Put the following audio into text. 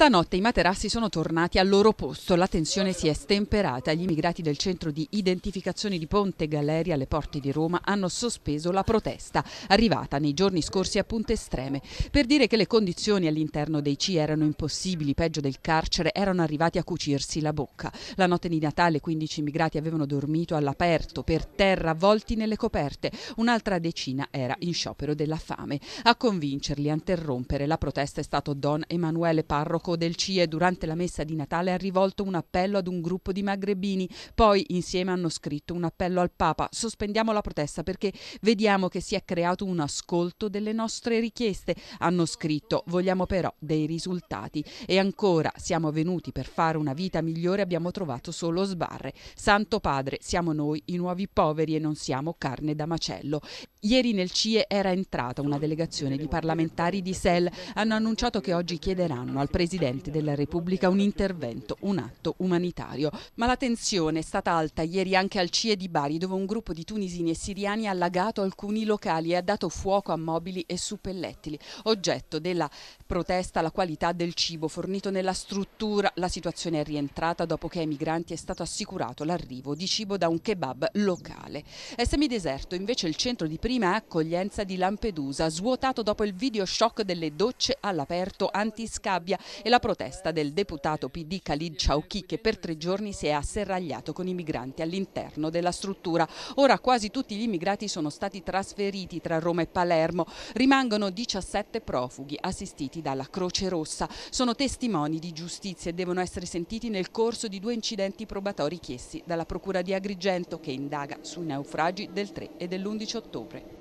Stanotte i materassi sono tornati al loro posto, la tensione si è stemperata, gli immigrati del centro di identificazione di Ponte Galleria alle porte di Roma hanno sospeso la protesta, arrivata nei giorni scorsi a punte estreme, per dire che le condizioni all'interno dei CI erano impossibili, peggio del carcere, erano arrivati a cucirsi la bocca. La notte di Natale 15 immigrati avevano dormito all'aperto, per terra, avvolti nelle coperte, un'altra decina era in sciopero della fame. A convincerli a interrompere la protesta è stato Don Emanuele Parroco parroco del CIE durante la messa di Natale ha rivolto un appello ad un gruppo di magrebini, poi insieme hanno scritto un appello al Papa, sospendiamo la protesta perché vediamo che si è creato un ascolto delle nostre richieste, hanno scritto, vogliamo però dei risultati e ancora siamo venuti per fare una vita migliore, abbiamo trovato solo sbarre. Santo Padre, siamo noi i nuovi poveri e non siamo carne da macello. Ieri nel CIE era entrata una delegazione di parlamentari di SEL, hanno annunciato che oggi chiederanno al Presidente Presidente della Repubblica un intervento, un atto umanitario. Ma la tensione è stata alta ieri anche al CIE di Bari, dove un gruppo di tunisini e siriani ha allagato alcuni locali e ha dato fuoco a mobili e suppellettili, oggetto della protesta la qualità del cibo fornito nella struttura. La situazione è rientrata dopo che ai migranti è stato assicurato l'arrivo di cibo da un kebab locale. È semideserto invece il centro di prima accoglienza di Lampedusa, svuotato dopo il video shock delle docce all'aperto antiscabbia e la protesta del deputato PD Khalid Chauchi che per tre giorni si è asserragliato con i migranti all'interno della struttura. Ora quasi tutti gli immigrati sono stati trasferiti tra Roma e Palermo. Rimangono 17 profughi assistiti dalla Croce Rossa. Sono testimoni di giustizia e devono essere sentiti nel corso di due incidenti probatori chiesti dalla Procura di Agrigento che indaga sui naufragi del 3 e dell'11 ottobre.